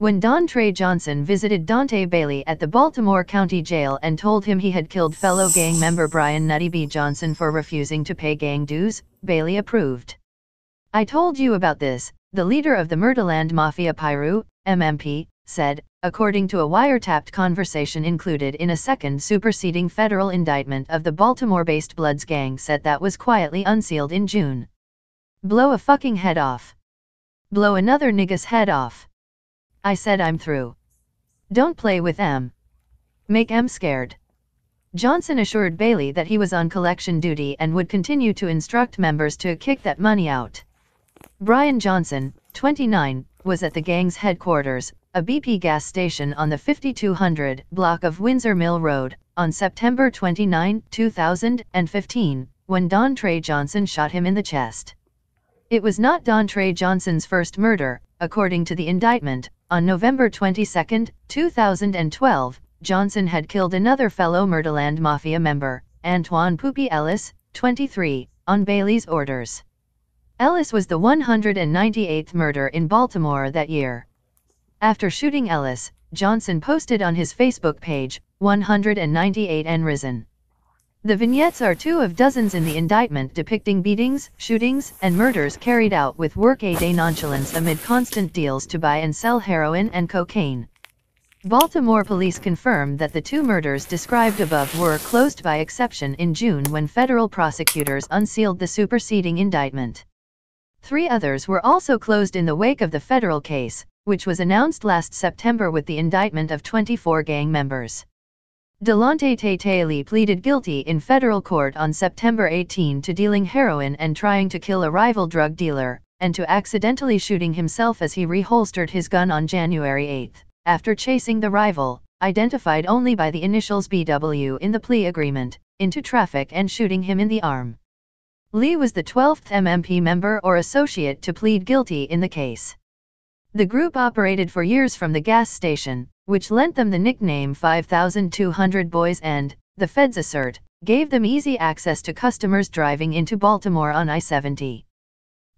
When Don Trey Johnson visited Dante Bailey at the Baltimore County Jail and told him he had killed fellow gang member Brian Nutty B. Johnson for refusing to pay gang dues, Bailey approved. I told you about this, the leader of the Murderland Mafia Piru, MMP, said, according to a wiretapped conversation included in a second superseding federal indictment of the Baltimore-based Bloods gang set that was quietly unsealed in June. Blow a fucking head off. Blow another nigga's head off. I said I'm through. Don't play with M. Make M scared. Johnson assured Bailey that he was on collection duty and would continue to instruct members to kick that money out. Brian Johnson, 29, was at the gang's headquarters, a BP gas station on the 5200 block of Windsor Mill Road, on September 29, 2015, when Don Trey Johnson shot him in the chest. It was not Don Trey Johnson's first murder, according to the indictment, on November 22, 2012, Johnson had killed another fellow Murderland Mafia member, Antoine Poopy Ellis, 23, on Bailey's orders. Ellis was the 198th murder in Baltimore that year. After shooting Ellis, Johnson posted on his Facebook page, 198 and risen. The vignettes are two of dozens in the indictment depicting beatings, shootings, and murders carried out with workaday nonchalance amid constant deals to buy and sell heroin and cocaine. Baltimore police confirmed that the two murders described above were closed by exception in June when federal prosecutors unsealed the superseding indictment. Three others were also closed in the wake of the federal case, which was announced last September with the indictment of 24 gang members. Delonte Tatele pleaded guilty in federal court on September 18 to dealing heroin and trying to kill a rival drug dealer, and to accidentally shooting himself as he reholstered his gun on January 8, after chasing the rival, identified only by the initials BW in the plea agreement, into traffic and shooting him in the arm. Lee was the 12th MMP member or associate to plead guilty in the case. The group operated for years from the gas station, which lent them the nickname 5200 Boys and, the feds assert, gave them easy access to customers driving into Baltimore on I-70.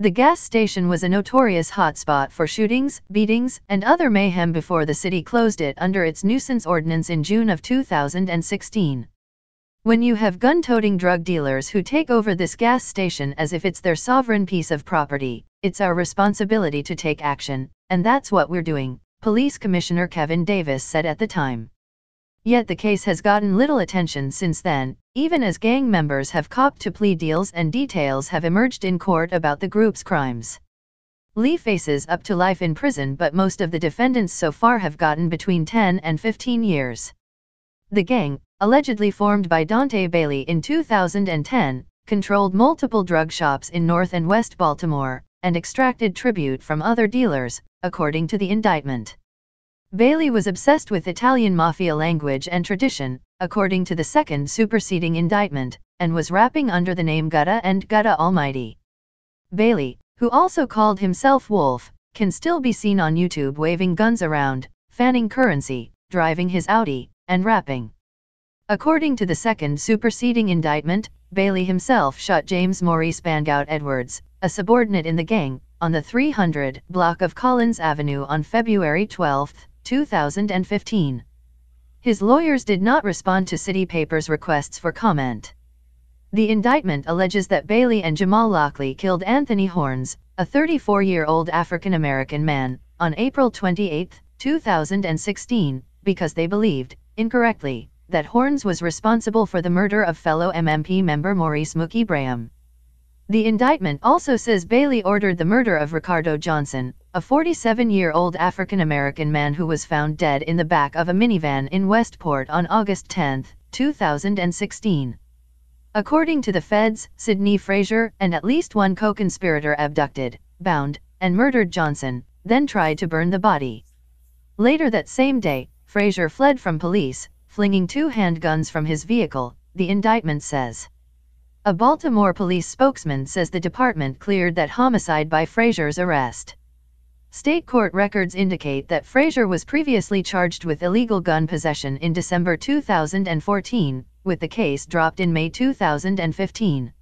The gas station was a notorious hotspot for shootings, beatings, and other mayhem before the city closed it under its nuisance ordinance in June of 2016. When you have gun-toting drug dealers who take over this gas station as if it's their sovereign piece of property, it's our responsibility to take action, and that's what we're doing, Police Commissioner Kevin Davis said at the time. Yet the case has gotten little attention since then, even as gang members have copped to plea deals and details have emerged in court about the group's crimes. Lee faces up to life in prison, but most of the defendants so far have gotten between 10 and 15 years. The gang, allegedly formed by Dante Bailey in 2010, controlled multiple drug shops in North and West Baltimore, and extracted tribute from other dealers, according to the indictment. Bailey was obsessed with Italian mafia language and tradition, according to the second superseding indictment, and was rapping under the name Gutta and Gutta Almighty. Bailey, who also called himself Wolf, can still be seen on YouTube waving guns around, fanning currency, driving his Audi, and rapping. According to the second superseding indictment, Bailey himself shot James Maurice Bangout Edwards, a subordinate in the gang, on the 300 block of Collins Avenue on February 12, 2015. His lawyers did not respond to City Paper's requests for comment. The indictment alleges that Bailey and Jamal Lockley killed Anthony Horns, a 34-year-old African-American man, on April 28, 2016, because they believed, incorrectly, that Horns was responsible for the murder of fellow MMP member Maurice Mookie Braham. The indictment also says Bailey ordered the murder of Ricardo Johnson, a 47-year-old African-American man who was found dead in the back of a minivan in Westport on August 10, 2016. According to the feds, Sidney Frazier and at least one co-conspirator abducted, bound, and murdered Johnson, then tried to burn the body. Later that same day, Frazier fled from police, flinging two handguns from his vehicle, the indictment says. A Baltimore police spokesman says the department cleared that homicide by Frazier's arrest. State court records indicate that Frazier was previously charged with illegal gun possession in December 2014, with the case dropped in May 2015.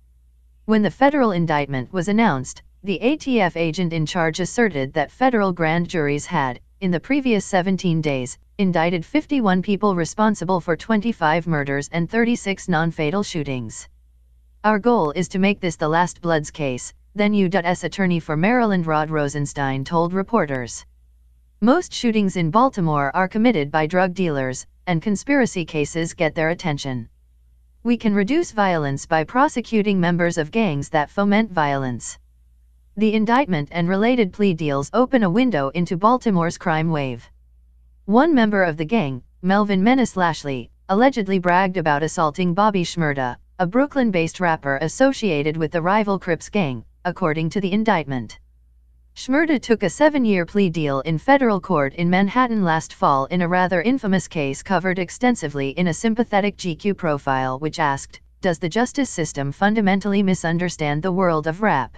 When the federal indictment was announced, the ATF agent in charge asserted that federal grand juries had, in the previous 17 days, indicted 51 people responsible for 25 murders and 36 non fatal shootings. Our goal is to make this the last Bloods case, then U.S. Attorney for Maryland Rod Rosenstein told reporters. Most shootings in Baltimore are committed by drug dealers, and conspiracy cases get their attention. We can reduce violence by prosecuting members of gangs that foment violence. The indictment and related plea deals open a window into Baltimore's crime wave. One member of the gang, Melvin Menace Lashley, allegedly bragged about assaulting Bobby Schmurda, a Brooklyn-based rapper associated with the rival Crips gang, according to the indictment. Schmerda took a seven-year plea deal in federal court in Manhattan last fall in a rather infamous case covered extensively in a sympathetic GQ profile which asked, does the justice system fundamentally misunderstand the world of rap?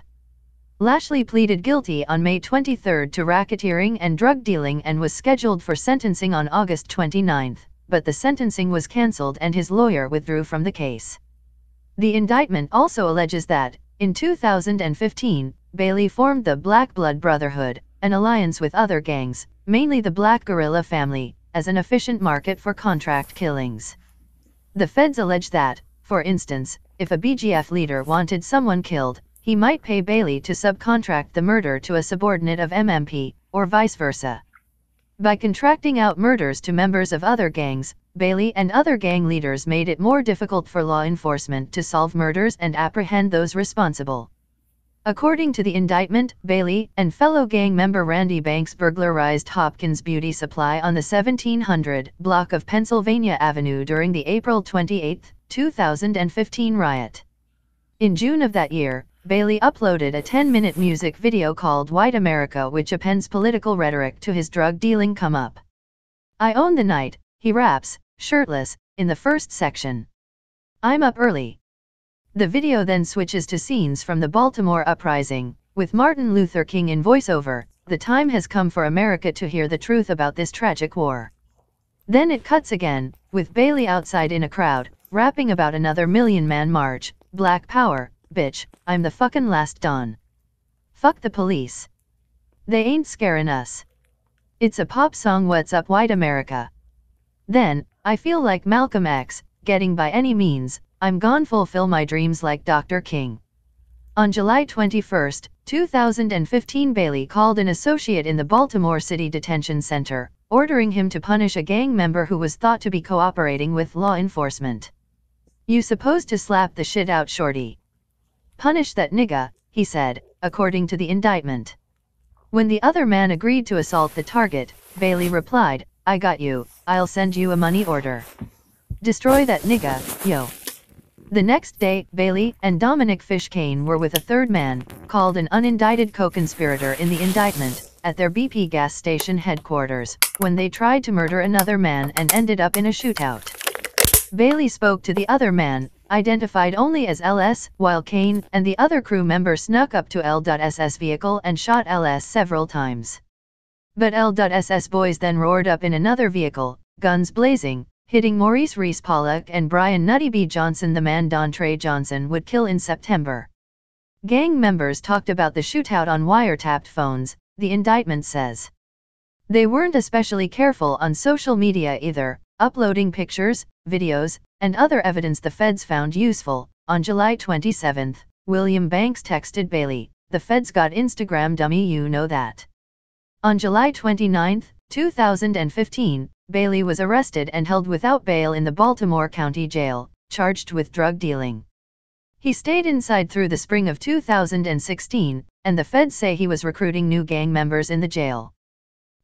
Lashley pleaded guilty on May 23 to racketeering and drug dealing and was scheduled for sentencing on August 29, but the sentencing was cancelled and his lawyer withdrew from the case. The indictment also alleges that, in 2015, Bailey formed the Black Blood Brotherhood, an alliance with other gangs, mainly the Black Gorilla family, as an efficient market for contract killings. The feds allege that, for instance, if a BGF leader wanted someone killed, he might pay Bailey to subcontract the murder to a subordinate of MMP, or vice versa. By contracting out murders to members of other gangs, Bailey and other gang leaders made it more difficult for law enforcement to solve murders and apprehend those responsible. According to the indictment, Bailey and fellow gang member Randy Banks burglarized Hopkins Beauty Supply on the 1700 block of Pennsylvania Avenue during the April 28, 2015 riot. In June of that year, Bailey uploaded a 10-minute music video called White America which appends political rhetoric to his drug dealing come up. I own the night, he raps, shirtless, in the first section. I'm up early. The video then switches to scenes from the Baltimore uprising, with Martin Luther King in voiceover, the time has come for America to hear the truth about this tragic war. Then it cuts again, with Bailey outside in a crowd, rapping about another million man march, black power, bitch, I'm the fucking last Don. Fuck the police. They ain't scaring us. It's a pop song What's Up White America. Then, I feel like Malcolm X, getting by any means, I'm gone fulfill my dreams like Dr. King. On July 21, 2015 Bailey called an associate in the Baltimore City Detention Center, ordering him to punish a gang member who was thought to be cooperating with law enforcement. You supposed to slap the shit out shorty. Punish that nigga, he said, according to the indictment. When the other man agreed to assault the target, Bailey replied, I got you, I'll send you a money order. Destroy that nigga, yo. The next day, Bailey and Dominic Fishkane were with a third man, called an unindicted co-conspirator in the indictment, at their BP gas station headquarters, when they tried to murder another man and ended up in a shootout. Bailey spoke to the other man, identified only as LS, while Kane and the other crew member snuck up to L.SS vehicle and shot LS several times. But L.SS boys then roared up in another vehicle, guns blazing, hitting Maurice Reese Pollock and Brian Nutty B. Johnson, the man Dontre Johnson would kill in September. Gang members talked about the shootout on wiretapped phones, the indictment says. They weren't especially careful on social media either, uploading pictures, videos, and other evidence the feds found useful. On July 27, William Banks texted Bailey, The feds got Instagram dummy, you know that. On July 29, 2015, Bailey was arrested and held without bail in the Baltimore County Jail, charged with drug dealing. He stayed inside through the spring of 2016, and the feds say he was recruiting new gang members in the jail.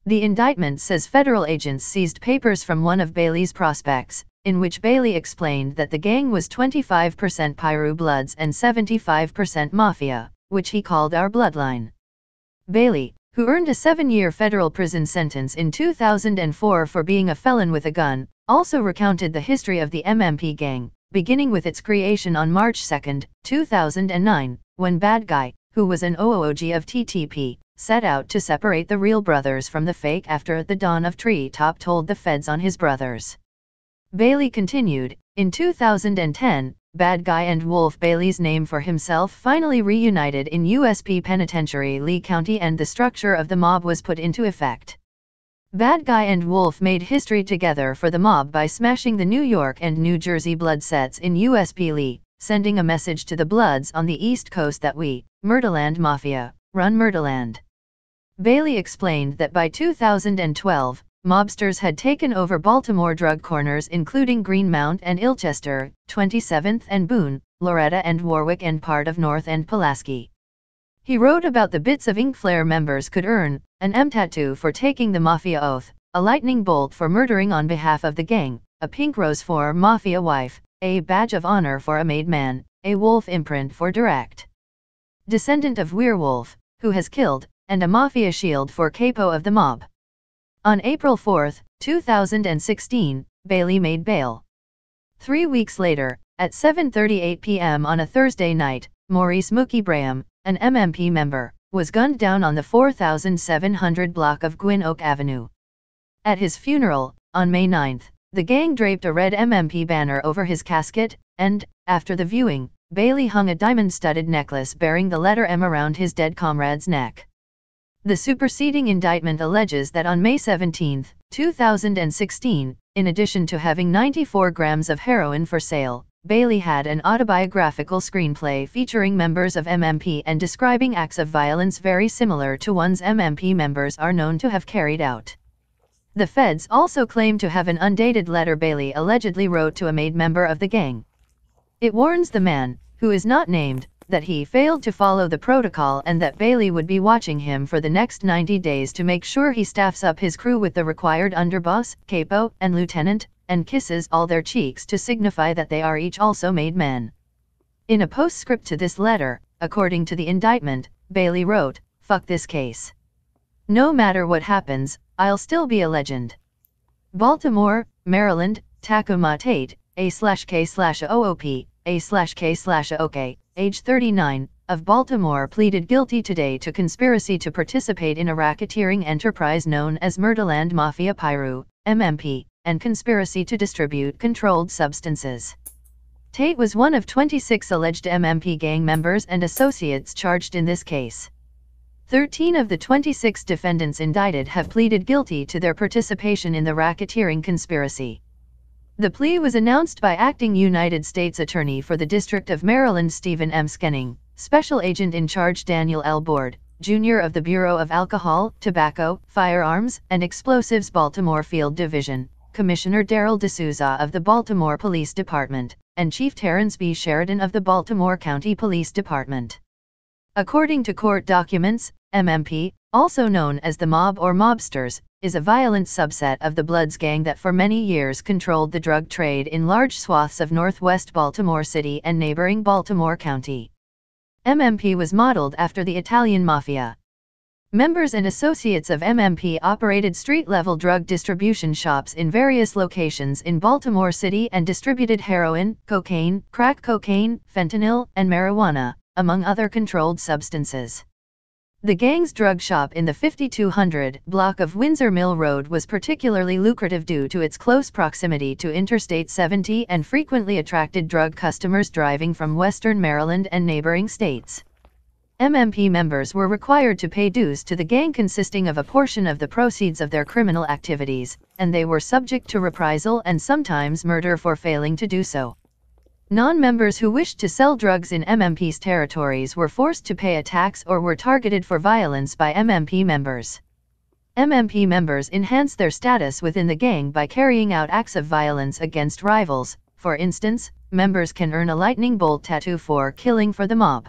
The indictment says federal agents seized papers from one of Bailey's prospects, in which Bailey explained that the gang was 25% Piru Bloods and 75% Mafia, which he called our bloodline. Bailey, who earned a seven-year federal prison sentence in 2004 for being a felon with a gun, also recounted the history of the MMP gang, beginning with its creation on March 2, 2009, when Bad Guy, who was an OOG of TTP, set out to separate the real brothers from the fake after the dawn of Treetop told the feds on his brothers. Bailey continued, in 2010, Bad Guy and Wolf Bailey's name for himself finally reunited in USP Penitentiary Lee County and the structure of the mob was put into effect. Bad Guy and Wolf made history together for the mob by smashing the New York and New Jersey blood sets in USP Lee, sending a message to the Bloods on the East Coast that we, Murderland Mafia, run Murderland. Bailey explained that by 2012, mobsters had taken over Baltimore drug corners including Greenmount and Ilchester, 27th and Boone, Loretta and Warwick and part of North and Pulaski. He wrote about the bits of ink flare members could earn, an M tattoo for taking the mafia oath, a lightning bolt for murdering on behalf of the gang, a pink rose for mafia wife, a badge of honor for a made man, a wolf imprint for direct. Descendant of werewolf, who has killed, and a mafia shield for capo of the mob. On April 4, 2016, Bailey made bail. Three weeks later, at 7.38 p.m. on a Thursday night, Maurice Mookibraham, an MMP member, was gunned down on the 4700 block of Gwyn Oak Avenue. At his funeral, on May 9, the gang draped a red MMP banner over his casket, and, after the viewing, Bailey hung a diamond-studded necklace bearing the letter M around his dead comrade's neck. The superseding indictment alleges that on May 17, 2016, in addition to having 94 grams of heroin for sale, Bailey had an autobiographical screenplay featuring members of MMP and describing acts of violence very similar to ones MMP members are known to have carried out. The feds also claim to have an undated letter Bailey allegedly wrote to a maid member of the gang. It warns the man, who is not named, that he failed to follow the protocol and that Bailey would be watching him for the next 90 days to make sure he staffs up his crew with the required underboss, capo, and lieutenant, and kisses all their cheeks to signify that they are each also made men. In a postscript to this letter, according to the indictment, Bailey wrote, Fuck this case. No matter what happens, I'll still be a legend. Baltimore, Maryland, Takuma Tate, A slash K slash OOP, A slash K slash OK, age 39, of Baltimore pleaded guilty today to conspiracy to participate in a racketeering enterprise known as Murderland Mafia Piru, MMP, and conspiracy to distribute controlled substances. Tate was one of 26 alleged MMP gang members and associates charged in this case. 13 of the 26 defendants indicted have pleaded guilty to their participation in the racketeering conspiracy. The plea was announced by acting United States Attorney for the District of Maryland Stephen M. Skenning, Special Agent in Charge Daniel L. Board, Jr. of the Bureau of Alcohol, Tobacco, Firearms, and Explosives Baltimore Field Division, Commissioner Daryl D'Souza of the Baltimore Police Department, and Chief Terrence B. Sheridan of the Baltimore County Police Department. According to court documents, MMP, also known as the mob or mobsters, is a violent subset of the Bloods gang that for many years controlled the drug trade in large swaths of northwest Baltimore City and neighboring Baltimore County. MMP was modeled after the Italian mafia. Members and associates of MMP operated street level drug distribution shops in various locations in Baltimore City and distributed heroin, cocaine, crack cocaine, fentanyl, and marijuana, among other controlled substances. The gang's drug shop in the 5200 block of Windsor Mill Road was particularly lucrative due to its close proximity to Interstate 70 and frequently attracted drug customers driving from western Maryland and neighboring states. MMP members were required to pay dues to the gang consisting of a portion of the proceeds of their criminal activities, and they were subject to reprisal and sometimes murder for failing to do so. Non-members who wished to sell drugs in MMP's territories were forced to pay a tax or were targeted for violence by MMP members. MMP members enhance their status within the gang by carrying out acts of violence against rivals, for instance, members can earn a lightning bolt tattoo for killing for the mob.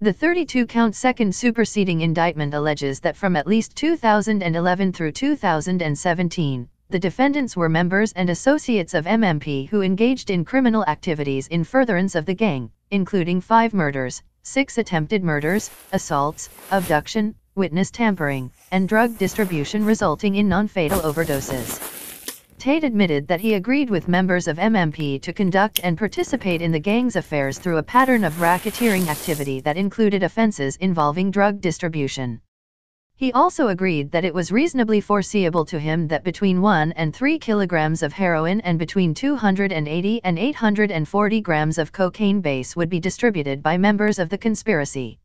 The 32-count second superseding indictment alleges that from at least 2011 through 2017, the defendants were members and associates of MMP who engaged in criminal activities in furtherance of the gang, including five murders, six attempted murders, assaults, abduction, witness tampering, and drug distribution resulting in non-fatal overdoses. Tate admitted that he agreed with members of MMP to conduct and participate in the gang's affairs through a pattern of racketeering activity that included offenses involving drug distribution. He also agreed that it was reasonably foreseeable to him that between 1 and 3 kilograms of heroin and between 280 and 840 grams of cocaine base would be distributed by members of the conspiracy.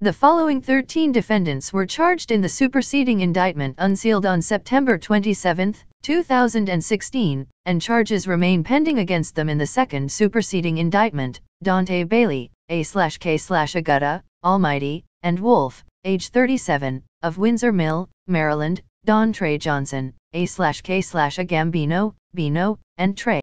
The following 13 defendants were charged in the superseding indictment unsealed on September 27, 2016, and charges remain pending against them in the second superseding indictment, Dante Bailey, A-K-Agutta, Almighty, and Wolf, age 37, of Windsor Mill, Maryland, Don Trey Johnson, A-K-A Gambino, Bino, and Trey.